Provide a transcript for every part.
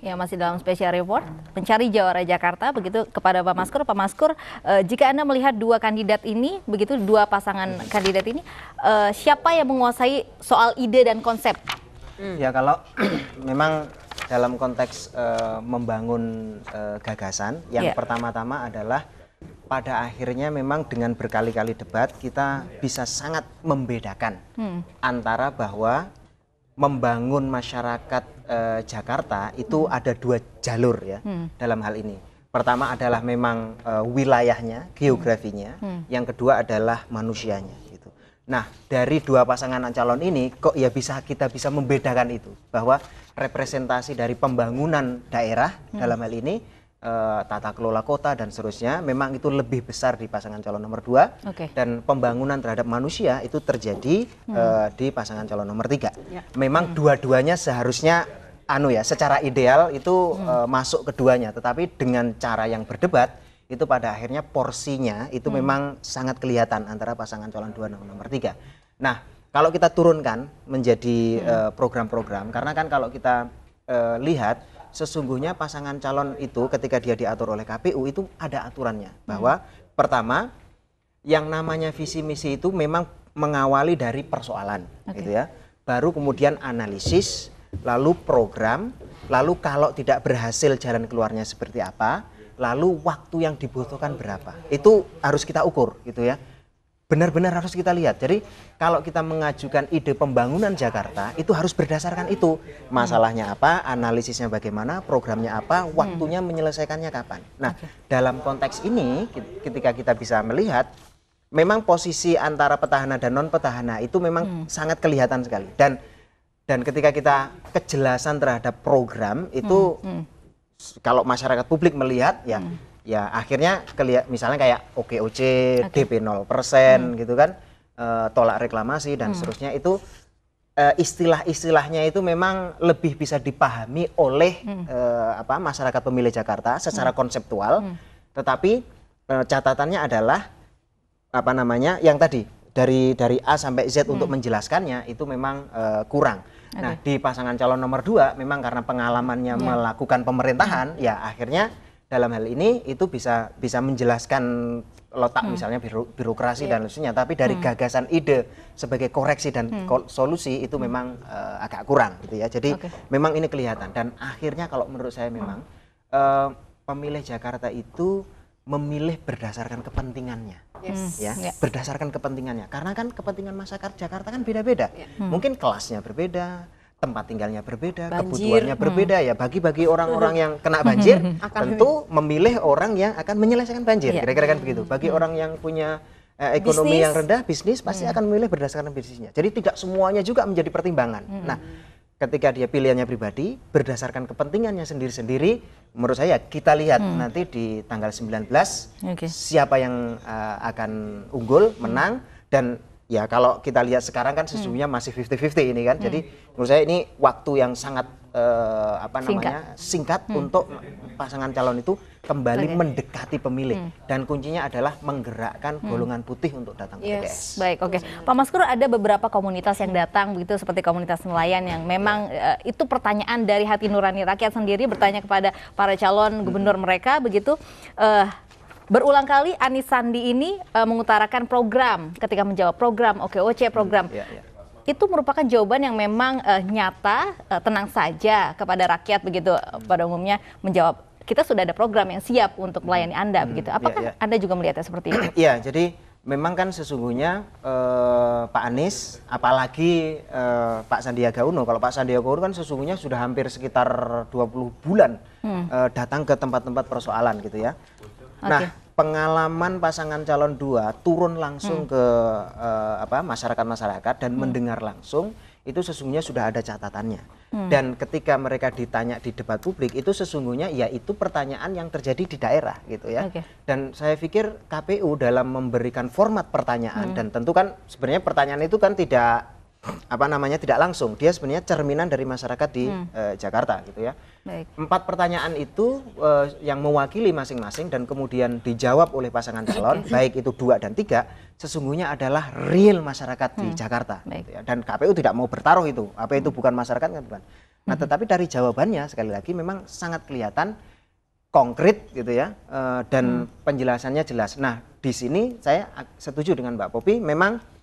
Ya masih dalam special report pencari jawara Jakarta begitu kepada Pak Maskur. Pak Maskur, eh, jika anda melihat dua kandidat ini begitu dua pasangan kandidat ini, eh, siapa yang menguasai soal ide dan konsep? Hmm. Ya kalau memang dalam konteks eh, membangun eh, gagasan, yang yeah. pertama-tama adalah pada akhirnya memang dengan berkali-kali debat kita bisa sangat membedakan hmm. antara bahwa membangun masyarakat eh, Jakarta itu hmm. ada dua jalur ya hmm. dalam hal ini. Pertama adalah memang eh, wilayahnya, hmm. geografinya. Hmm. Yang kedua adalah manusianya. Gitu. Nah dari dua pasangan calon ini kok ya bisa kita bisa membedakan itu bahwa representasi dari pembangunan daerah hmm. dalam hal ini Eh, tata kelola kota dan seterusnya memang itu lebih besar di pasangan calon nomor dua okay. dan pembangunan terhadap manusia itu terjadi hmm. uh, di pasangan calon nomor tiga ya. memang hmm. dua-duanya seharusnya anu ya secara ideal itu hmm. uh, masuk keduanya tetapi dengan cara yang berdebat itu pada akhirnya porsinya itu hmm. memang sangat kelihatan antara pasangan calon dua dan nomor tiga nah kalau kita turunkan menjadi hmm. program-program hmm. uh, karena kan kalau kita uh, lihat sesungguhnya pasangan calon itu ketika dia diatur oleh KPU itu ada aturannya bahwa hmm. pertama yang namanya visi misi itu memang mengawali dari persoalan okay. gitu ya baru kemudian analisis lalu program lalu kalau tidak berhasil jalan keluarnya seperti apa lalu waktu yang dibutuhkan berapa itu harus kita ukur gitu ya benar-benar harus kita lihat. Jadi kalau kita mengajukan ide pembangunan Jakarta itu harus berdasarkan itu. Masalahnya apa, analisisnya bagaimana, programnya apa, hmm. waktunya menyelesaikannya kapan. Nah, okay. dalam konteks ini ketika kita bisa melihat memang posisi antara petahana dan non petahana itu memang hmm. sangat kelihatan sekali dan dan ketika kita kejelasan terhadap program itu hmm. Hmm. kalau masyarakat publik melihat ya hmm ya akhirnya kelihat misalnya kayak OKOC, okay. DP 0% hmm. gitu kan, e, tolak reklamasi dan hmm. seterusnya itu e, istilah-istilahnya itu memang lebih bisa dipahami oleh hmm. e, apa masyarakat pemilih Jakarta secara hmm. konseptual, hmm. tetapi e, catatannya adalah apa namanya yang tadi dari dari A sampai Z hmm. untuk menjelaskannya itu memang e, kurang. Okay. Nah di pasangan calon nomor dua memang karena pengalamannya yeah. melakukan pemerintahan, hmm. ya akhirnya dalam hal ini itu bisa bisa menjelaskan letak hmm. misalnya birokrasi yeah. dan lainnya tapi dari hmm. gagasan ide sebagai koreksi dan hmm. ko solusi itu hmm. memang uh, agak kurang gitu ya jadi okay. memang ini kelihatan dan akhirnya kalau menurut saya memang hmm. uh, pemilih Jakarta itu memilih berdasarkan kepentingannya yes. Hmm. ya yeah. berdasarkan kepentingannya karena kan kepentingan masyarakat Jakarta kan beda-beda yeah. hmm. mungkin kelasnya berbeda tempat tinggalnya berbeda, banjir. kebutuhannya hmm. berbeda ya. Bagi-bagi orang-orang yang kena banjir, tentu memilih orang yang akan menyelesaikan banjir. Iya. Kira-kira Kira -kira kan begitu. Bagi hmm. orang yang punya eh, ekonomi bisnis. yang rendah, bisnis pasti hmm. akan memilih berdasarkan bisnisnya. Jadi tidak semuanya juga menjadi pertimbangan. Hmm. Nah, ketika dia pilihannya pribadi berdasarkan kepentingannya sendiri-sendiri, menurut saya kita lihat hmm. nanti di tanggal 19 okay. siapa yang uh, akan unggul, menang dan ya kalau kita lihat sekarang kan hmm. sesungguhnya hmm. masih 50-50 ini kan. Hmm. Jadi menurut saya ini waktu yang sangat uh, apa singkat. namanya singkat hmm. untuk pasangan calon itu kembali okay. mendekati pemilih hmm. dan kuncinya adalah menggerakkan hmm. golongan putih untuk datang yes. ke TPS. Baik, oke. Okay. Pak Maskur ada beberapa komunitas yang hmm. datang begitu seperti komunitas nelayan yang memang uh, itu pertanyaan dari hati nurani rakyat sendiri bertanya kepada para calon gubernur mereka begitu uh, Berulang kali Anis Sandi ini uh, mengutarakan program ketika menjawab program OKOC program. Hmm, ya, ya. Itu merupakan jawaban yang memang uh, nyata, uh, tenang saja kepada rakyat begitu hmm. pada umumnya menjawab kita sudah ada program yang siap untuk hmm. melayani Anda hmm, begitu. Iya, Apakah ya, ya. Anda juga melihatnya seperti itu? Iya, jadi memang kan sesungguhnya uh, Pak Anies, apalagi uh, Pak Sandiaga Uno, kalau Pak Sandiaga Uno kan sesungguhnya sudah hampir sekitar 20 bulan hmm. uh, datang ke tempat-tempat persoalan gitu ya. Nah, pengalaman pasangan calon dua turun langsung hmm. ke uh, apa masyarakat-masyarakat dan hmm. mendengar langsung itu sesungguhnya sudah ada catatannya. Hmm. Dan ketika mereka ditanya di debat publik itu sesungguhnya ya itu pertanyaan yang terjadi di daerah gitu ya. Okay. Dan saya pikir KPU dalam memberikan format pertanyaan hmm. dan tentu kan sebenarnya pertanyaan itu kan tidak apa namanya tidak langsung dia sebenarnya cerminan dari masyarakat di hmm. eh, Jakarta gitu ya Baik. empat pertanyaan itu eh, yang mewakili masing-masing dan kemudian dijawab oleh pasangan calon baik itu dua dan tiga sesungguhnya adalah real masyarakat hmm. di Jakarta gitu ya. dan KPU tidak mau bertaruh itu apa itu bukan masyarakat kan bukan nah hmm. tetapi dari jawabannya sekali lagi memang sangat kelihatan konkret gitu ya eh, dan hmm. penjelasannya jelas nah di sini saya setuju dengan Mbak Popi memang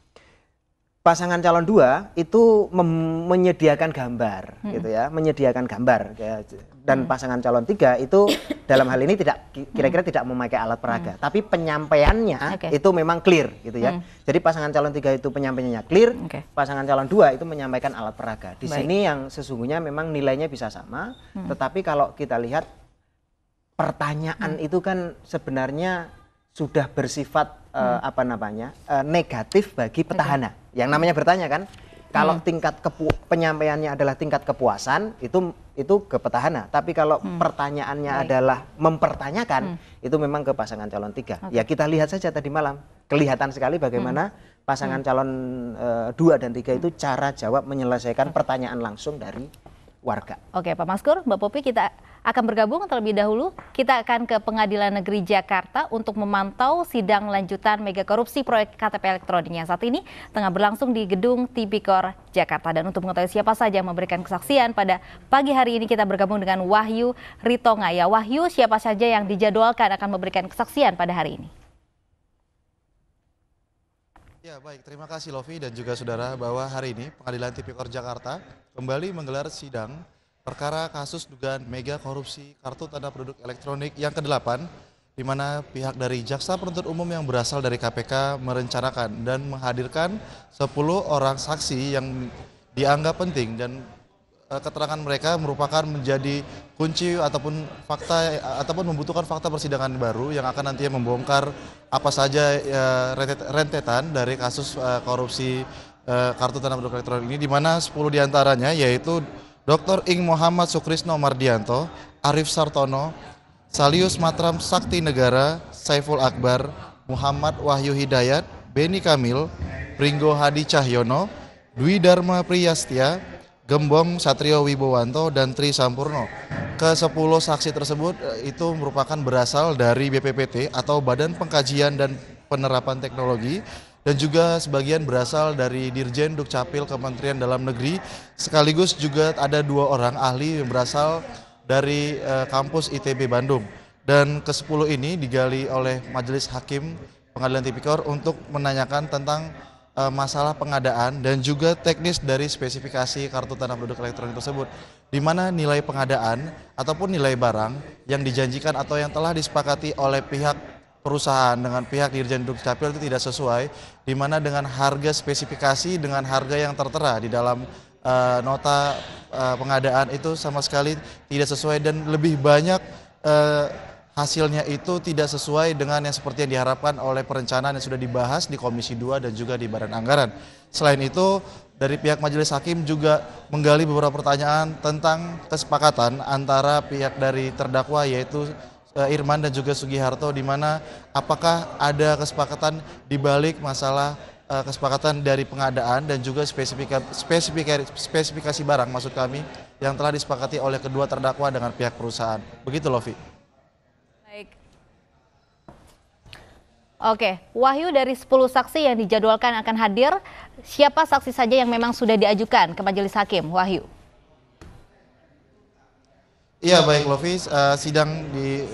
pasangan calon dua itu menyediakan gambar hmm. gitu ya menyediakan gambar ya. dan hmm. pasangan calon tiga itu dalam hal ini tidak kira-kira hmm. tidak memakai alat peraga hmm. tapi penyampaiannya okay. itu memang clear gitu ya hmm. jadi pasangan calon tiga itu penyampaiannya clear okay. pasangan calon dua itu menyampaikan alat peraga di Baik. sini yang sesungguhnya memang nilainya bisa sama hmm. tetapi kalau kita lihat pertanyaan hmm. itu kan sebenarnya sudah bersifat uh, apa namanya uh, negatif bagi petahana. Okay. Yang namanya bertanya kan, kalau hmm. tingkat kepu penyampaiannya adalah tingkat kepuasan itu itu ke petahana tapi kalau hmm. pertanyaannya Baik. adalah mempertanyakan hmm. itu memang ke pasangan calon tiga okay. ya kita lihat saja tadi malam kelihatan sekali bagaimana hmm. pasangan hmm. calon eh, dua dan tiga hmm. itu cara jawab menyelesaikan pertanyaan langsung dari warga. Oke Pak Maskur, Mbak Popi kita akan bergabung terlebih dahulu. Kita akan ke Pengadilan Negeri Jakarta untuk memantau sidang lanjutan mega korupsi proyek KTP elektronik yang saat ini tengah berlangsung di Gedung Tipikor Jakarta. Dan untuk mengetahui siapa saja yang memberikan kesaksian pada pagi hari ini kita bergabung dengan Wahyu Ritonga. Ya Wahyu, siapa saja yang dijadwalkan akan memberikan kesaksian pada hari ini? Ya baik, terima kasih Lofi dan juga saudara bahwa hari ini Pengadilan Tipikor Jakarta kembali menggelar sidang perkara kasus dugaan mega korupsi kartu tanda produk elektronik yang ke-8 di mana pihak dari jaksa penuntut umum yang berasal dari KPK merencanakan dan menghadirkan 10 orang saksi yang dianggap penting dan Eh, keterangan mereka merupakan menjadi kunci ataupun fakta ataupun membutuhkan fakta persidangan baru yang akan nantinya membongkar apa saja eh, rentetan dari kasus eh, korupsi kartu tanda penduduk elektronik ini di mana 10 diantaranya yaitu Dr. Ing Muhammad Sukrisno Mardianto, Arif Sartono, Salius Matram Sakti Negara, Saiful Akbar, Muhammad Wahyu Hidayat, Beni Kamil, Pringgo Hadi Cahyono, Dwi Dharma Priyastia, Gembong Satrio Wibowanto dan Tri Sampurno. Ke-10 saksi tersebut eh, itu merupakan berasal dari BPPT atau Badan Pengkajian dan Penerapan Teknologi dan juga sebagian berasal dari Dirjen Dukcapil Kementerian Dalam Negeri sekaligus juga ada dua orang ahli yang berasal dari eh, kampus ITB Bandung dan ke-10 ini digali oleh Majelis Hakim Pengadilan Tipikor untuk menanyakan tentang uh, masalah pengadaan dan juga teknis dari spesifikasi kartu tanda penduduk elektronik tersebut di mana nilai pengadaan ataupun nilai barang yang dijanjikan atau yang telah disepakati oleh pihak perusahaan dengan pihak Dirjen Dukcapil itu tidak sesuai di mana dengan harga spesifikasi dengan harga yang tertera di dalam uh, nota uh, pengadaan itu sama sekali tidak sesuai dan lebih banyak uh, hasilnya itu tidak sesuai dengan yang seperti yang diharapkan oleh perencanaan yang sudah dibahas di Komisi 2 dan juga di Badan Anggaran. Selain itu, dari pihak Majelis Hakim juga menggali beberapa pertanyaan tentang kesepakatan antara pihak dari terdakwa yaitu eh, Irman dan juga Sugiharto di mana apakah ada kesepakatan di balik masalah eh, kesepakatan dari pengadaan dan juga spesifikasi barang maksud kami yang telah disepakati oleh kedua terdakwa dengan pihak perusahaan. Begitu Lofi. Oke, Wahyu dari 10 saksi yang dijadwalkan akan hadir, siapa saksi saja yang memang sudah diajukan ke majelis hakim, Wahyu? Iya, baik Lofi. uh, eh, sidang di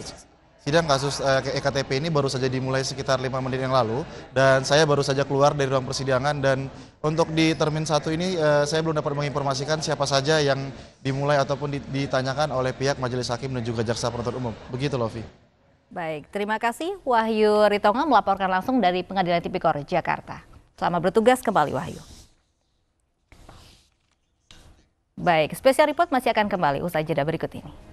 sidang kasus uh, eh, EKTP ini baru saja dimulai sekitar lima menit yang lalu dan saya baru saja keluar dari ruang persidangan dan untuk di termin satu ini uh, saya belum dapat menginformasikan siapa saja yang dimulai ataupun ditanyakan oleh pihak majelis hakim dan juga jaksa penuntut umum. Begitu Lofi? Baik, terima kasih Wahyu Ritonga melaporkan langsung dari Pengadilan Tipikor Jakarta. Selamat bertugas kembali Wahyu. Baik, spesial report masih akan kembali usai jeda berikut ini.